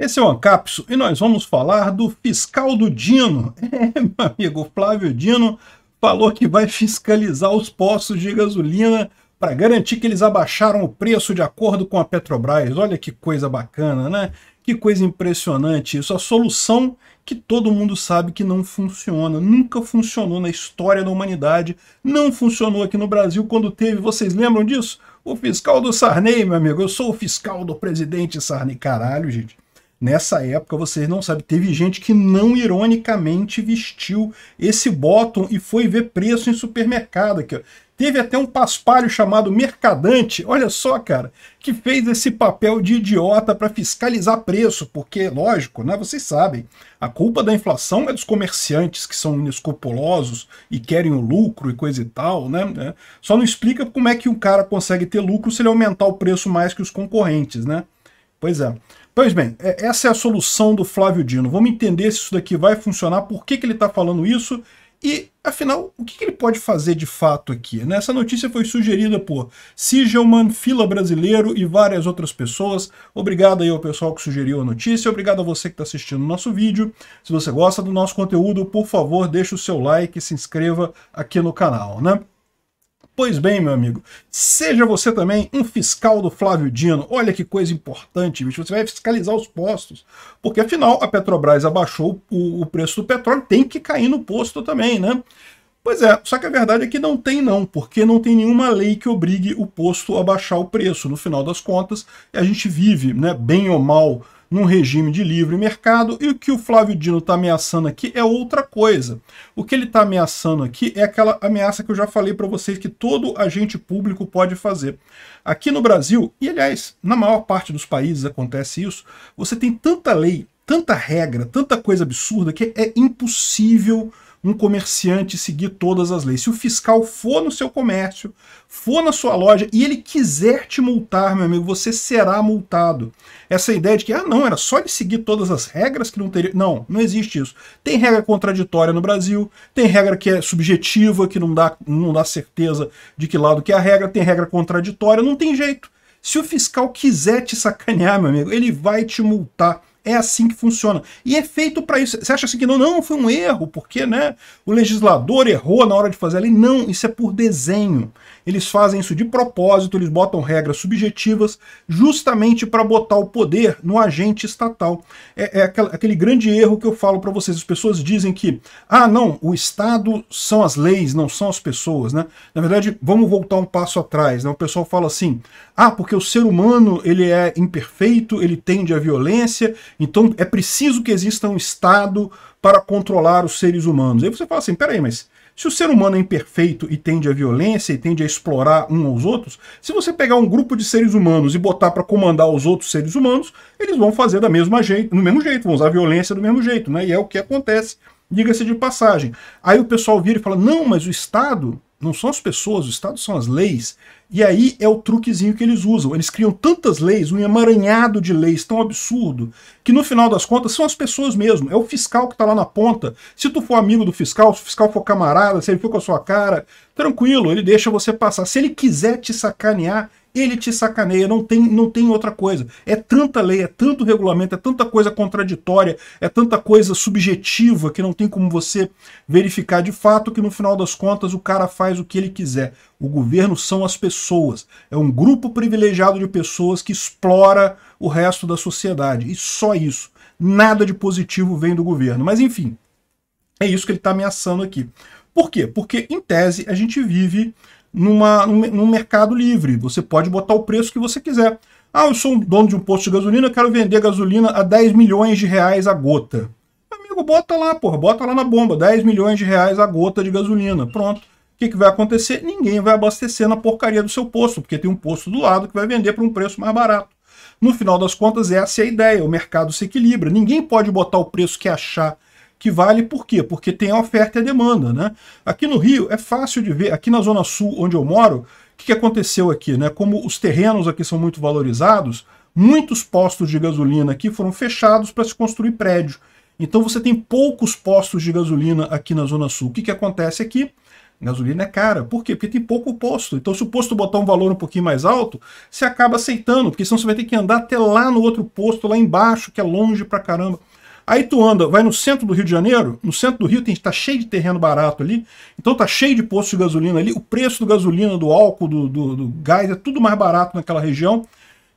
Esse é o Ancapso e nós vamos falar do fiscal do Dino. É, meu amigo, o Flávio Dino falou que vai fiscalizar os postos de gasolina para garantir que eles abaixaram o preço de acordo com a Petrobras. Olha que coisa bacana, né? Que coisa impressionante isso. A solução que todo mundo sabe que não funciona, nunca funcionou na história da humanidade, não funcionou aqui no Brasil quando teve, vocês lembram disso? O fiscal do Sarney, meu amigo, eu sou o fiscal do presidente Sarney, caralho, gente. Nessa época, vocês não sabem, teve gente que não ironicamente vestiu esse bottom e foi ver preço em supermercado. Aqui, ó. Teve até um paspalho chamado Mercadante, olha só, cara, que fez esse papel de idiota para fiscalizar preço, porque, lógico, né, vocês sabem, a culpa da inflação é dos comerciantes que são inescrupulosos e querem o lucro e coisa e tal, né? né. Só não explica como é que um cara consegue ter lucro se ele aumentar o preço mais que os concorrentes, né? Pois é. Pois bem, é, essa é a solução do Flávio Dino. Vamos entender se isso daqui vai funcionar, por que, que ele está falando isso e, afinal, o que, que ele pode fazer de fato aqui? Né? Essa notícia foi sugerida por Sigelman, Fila Brasileiro e várias outras pessoas. Obrigado aí ao pessoal que sugeriu a notícia, obrigado a você que está assistindo o nosso vídeo. Se você gosta do nosso conteúdo, por favor, deixe o seu like e se inscreva aqui no canal. Né? Pois bem, meu amigo, seja você também um fiscal do Flávio Dino. Olha que coisa importante, bicho. Você vai fiscalizar os postos. Porque afinal, a Petrobras abaixou o, o preço do petróleo, tem que cair no posto também, né? Pois é, só que a verdade é que não tem não, porque não tem nenhuma lei que obrigue o posto a baixar o preço. No final das contas, é a gente vive, né, bem ou mal, num regime de livre mercado, e o que o Flávio Dino está ameaçando aqui é outra coisa. O que ele está ameaçando aqui é aquela ameaça que eu já falei para vocês que todo agente público pode fazer. Aqui no Brasil, e aliás, na maior parte dos países acontece isso, você tem tanta lei tanta regra, tanta coisa absurda que é impossível um comerciante seguir todas as leis. Se o fiscal for no seu comércio, for na sua loja e ele quiser te multar, meu amigo, você será multado. Essa ideia de que, ah, não, era só ele seguir todas as regras que não teria. Não, não existe isso. Tem regra contraditória no Brasil, tem regra que é subjetiva, que não dá, não dá certeza de que lado que é a regra, tem regra contraditória, não tem jeito. Se o fiscal quiser te sacanear, meu amigo, ele vai te multar. É assim que funciona. E é feito para isso. Você acha assim que não, não, foi um erro, porque né, o legislador errou na hora de fazer Ele Não, isso é por desenho. Eles fazem isso de propósito, eles botam regras subjetivas justamente para botar o poder no agente estatal. É, é aquela, aquele grande erro que eu falo para vocês. As pessoas dizem que, ah, não, o Estado são as leis, não são as pessoas. Né? Na verdade, vamos voltar um passo atrás. Né? O pessoal fala assim, ah, porque o ser humano ele é imperfeito, ele tende à violência, então é preciso que exista um Estado para controlar os seres humanos. Aí você fala assim: peraí, mas se o ser humano é imperfeito e tende à violência e tende a explorar uns aos outros, se você pegar um grupo de seres humanos e botar para comandar os outros seres humanos, eles vão fazer da mesma jeito, do mesmo jeito, vão usar violência do mesmo jeito, né? E é o que acontece, diga-se de passagem. Aí o pessoal vira e fala: não, mas o Estado não são as pessoas, o Estado são as leis. E aí é o truquezinho que eles usam. Eles criam tantas leis, um emaranhado de leis tão absurdo, que no final das contas são as pessoas mesmo. É o fiscal que está lá na ponta. Se tu for amigo do fiscal, se o fiscal for camarada, se ele for com a sua cara, tranquilo, ele deixa você passar. Se ele quiser te sacanear, ele te sacaneia, não tem, não tem outra coisa. É tanta lei, é tanto regulamento, é tanta coisa contraditória, é tanta coisa subjetiva que não tem como você verificar de fato que no final das contas o cara faz o que ele quiser. O governo são as pessoas, é um grupo privilegiado de pessoas que explora o resto da sociedade. E só isso. Nada de positivo vem do governo. Mas enfim, é isso que ele está ameaçando aqui. Por quê? Porque, em tese, a gente vive numa, num, num mercado livre. Você pode botar o preço que você quiser. Ah, eu sou um dono de um posto de gasolina, quero vender gasolina a 10 milhões de reais a gota. Amigo, bota lá, porra, bota lá na bomba, 10 milhões de reais a gota de gasolina. Pronto. O que, que vai acontecer? Ninguém vai abastecer na porcaria do seu posto, porque tem um posto do lado que vai vender por um preço mais barato. No final das contas, essa é a ideia, o mercado se equilibra. Ninguém pode botar o preço que achar que vale por quê? Porque tem a oferta e a demanda, né? Aqui no Rio é fácil de ver, aqui na Zona Sul, onde eu moro, o que, que aconteceu aqui, né? Como os terrenos aqui são muito valorizados, muitos postos de gasolina aqui foram fechados para se construir prédio. Então você tem poucos postos de gasolina aqui na Zona Sul. O que, que acontece aqui? Gasolina é cara. Por quê? Porque tem pouco posto. Então, se o posto botar um valor um pouquinho mais alto, você acaba aceitando, porque senão você vai ter que andar até lá no outro posto, lá embaixo, que é longe pra caramba. Aí tu anda, vai no centro do Rio de Janeiro, no centro do Rio tem tá cheio de terreno barato ali, então tá cheio de posto de gasolina ali, o preço do gasolina, do álcool, do, do, do gás é tudo mais barato naquela região.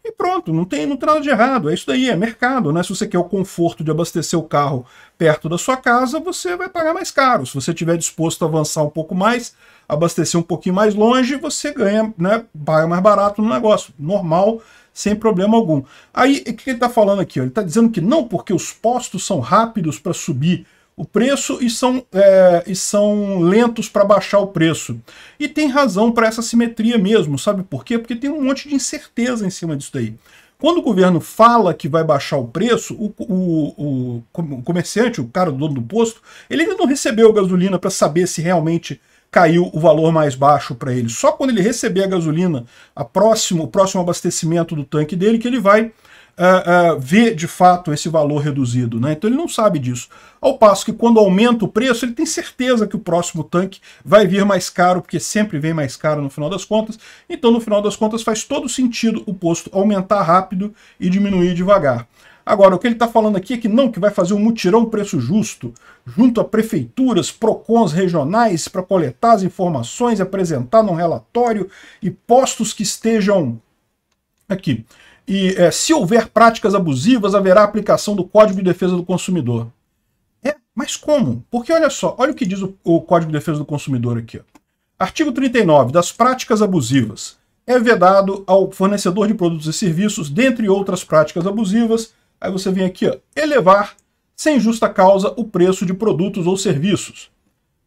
E pronto, não tem, não tem nada de errado. É isso daí, é mercado. Né? Se você quer o conforto de abastecer o carro perto da sua casa, você vai pagar mais caro. Se você estiver disposto a avançar um pouco mais, abastecer um pouquinho mais longe, você ganha, né? Paga mais barato no negócio. Normal sem problema algum. Aí, o que ele está falando aqui? Ele está dizendo que não porque os postos são rápidos para subir o preço e são, é, e são lentos para baixar o preço. E tem razão para essa simetria mesmo, sabe por quê? Porque tem um monte de incerteza em cima disso daí. Quando o governo fala que vai baixar o preço, o, o, o comerciante, o cara, o dono do posto, ele ainda não recebeu gasolina para saber se realmente caiu o valor mais baixo para ele. Só quando ele receber a gasolina, a próximo, o próximo abastecimento do tanque dele, que ele vai uh, uh, ver de fato esse valor reduzido. Né? Então ele não sabe disso. Ao passo que quando aumenta o preço, ele tem certeza que o próximo tanque vai vir mais caro, porque sempre vem mais caro no final das contas. Então no final das contas faz todo sentido o posto aumentar rápido e diminuir devagar. Agora, o que ele está falando aqui é que não, que vai fazer um mutirão preço justo, junto a prefeituras, PROCONs regionais, para coletar as informações, apresentar num relatório e postos que estejam aqui. E é, se houver práticas abusivas, haverá aplicação do Código de Defesa do Consumidor. É, mas como? Porque olha só, olha o que diz o, o Código de Defesa do Consumidor aqui. Ó. Artigo 39 das práticas abusivas. É vedado ao fornecedor de produtos e serviços, dentre outras práticas abusivas, Aí você vem aqui, ó, elevar sem justa causa o preço de produtos ou serviços.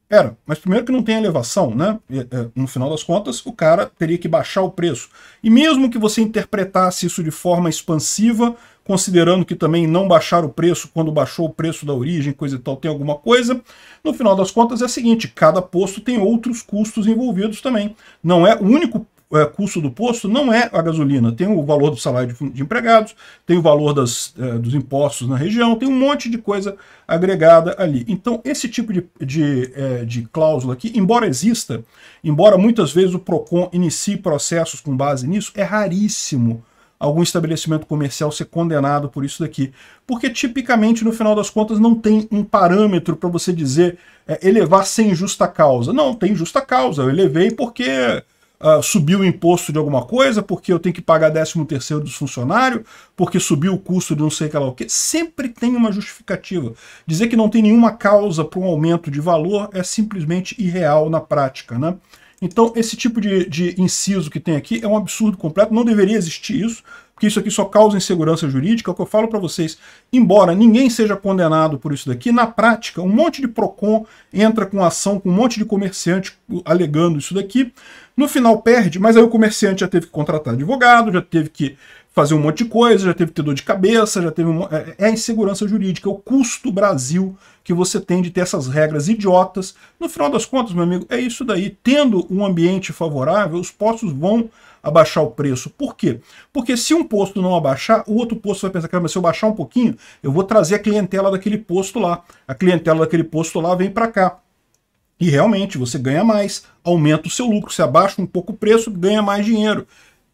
Era, mas primeiro que não tem elevação, né? É, no final das contas, o cara teria que baixar o preço. E mesmo que você interpretasse isso de forma expansiva, considerando que também não baixar o preço quando baixou o preço da origem, coisa e tal, tem alguma coisa, no final das contas é o seguinte, cada posto tem outros custos envolvidos também. Não é o único é, custo do posto não é a gasolina. Tem o valor do salário de, de empregados, tem o valor das, é, dos impostos na região, tem um monte de coisa agregada ali. Então, esse tipo de, de, é, de cláusula aqui, embora exista, embora muitas vezes o PROCON inicie processos com base nisso, é raríssimo algum estabelecimento comercial ser condenado por isso daqui. Porque tipicamente, no final das contas, não tem um parâmetro para você dizer é, elevar sem justa causa. Não, tem justa causa, eu elevei porque uh, subiu o imposto de alguma coisa, porque eu tenho que pagar 13 terceiro dos funcionários, porque subiu o custo de não sei que lá o que. Sempre tem uma justificativa. Dizer que não tem nenhuma causa para um aumento de valor é simplesmente irreal na prática, né? Então, esse tipo de, de inciso que tem aqui é um absurdo completo, não deveria existir isso, porque isso aqui só causa insegurança jurídica, é o que eu falo para vocês. Embora ninguém seja condenado por isso daqui, na prática, um monte de PROCON entra com ação, com um monte de comerciante alegando isso daqui. No final perde, mas aí o comerciante já teve que contratar advogado, já teve que fazer um monte de coisa, já teve que ter dor de cabeça, já teve um... É, é, é a insegurança jurídica, é o custo Brasil que você tem de ter essas regras idiotas. No final das contas, meu amigo, é isso daí. Tendo um ambiente favorável, os postos vão abaixar o preço. Por quê? Porque se um posto não abaixar, o outro posto vai pensar, mas se eu baixar um pouquinho, eu vou trazer a clientela daquele posto lá. A clientela daquele posto lá vem para cá. E realmente, você ganha mais, aumenta o seu lucro. Você abaixa um pouco o preço, ganha mais dinheiro.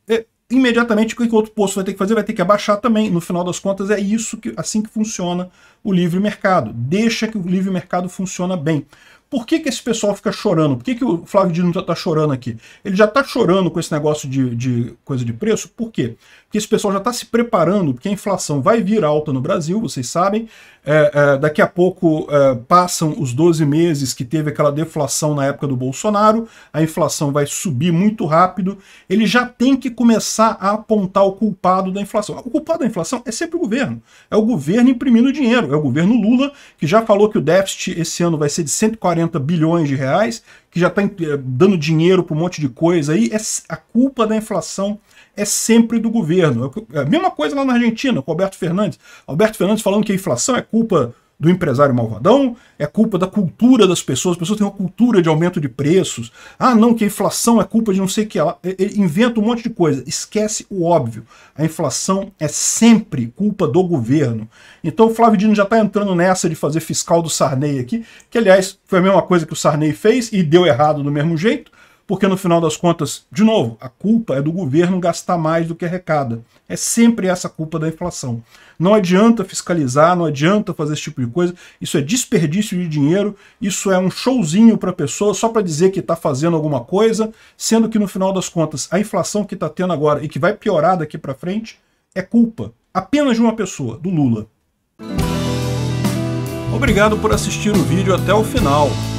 É, imediatamente o que o outro posto vai ter que fazer? Vai ter que abaixar também. No final das contas, é isso que assim que funciona o livre mercado. Deixa que o livre mercado funciona bem. Por que, que esse pessoal fica chorando? Por que, que o Flávio Dino está chorando aqui? Ele já está chorando com esse negócio de, de coisa de preço, por quê? porque esse pessoal já está se preparando, porque a inflação vai vir alta no Brasil, vocês sabem. É, é, daqui a pouco é, passam os 12 meses que teve aquela deflação na época do Bolsonaro, a inflação vai subir muito rápido. Ele já tem que começar a apontar o culpado da inflação. O culpado da inflação é sempre o governo. É o governo imprimindo dinheiro. É o governo Lula, que já falou que o déficit esse ano vai ser de 140 bilhões de reais, que já está eh, dando dinheiro para um monte de coisa aí. É a culpa da inflação é sempre do governo. É, é a mesma coisa lá na Argentina, com Alberto Fernandes. Alberto Fernandes falando que a inflação é culpa do empresário malvadão, é culpa da cultura das pessoas, as pessoas têm uma cultura de aumento de preços. Ah, não, que a inflação é culpa de não sei o que lá. Ele inventa um monte de coisa. Esquece o óbvio. A inflação é sempre culpa do governo. Então o Flávio Dino já está entrando nessa de fazer fiscal do Sarney aqui, que aliás foi a mesma coisa que o Sarney fez e deu errado do mesmo jeito porque no final das contas, de novo, a culpa é do governo gastar mais do que arrecada. É sempre essa culpa da inflação. Não adianta fiscalizar, não adianta fazer esse tipo de coisa. Isso é desperdício de dinheiro, isso é um showzinho para a pessoa só para dizer que está fazendo alguma coisa, sendo que no final das contas, a inflação que está tendo agora e que vai piorar daqui para frente é culpa apenas de uma pessoa, do Lula. Obrigado por assistir o vídeo até o final.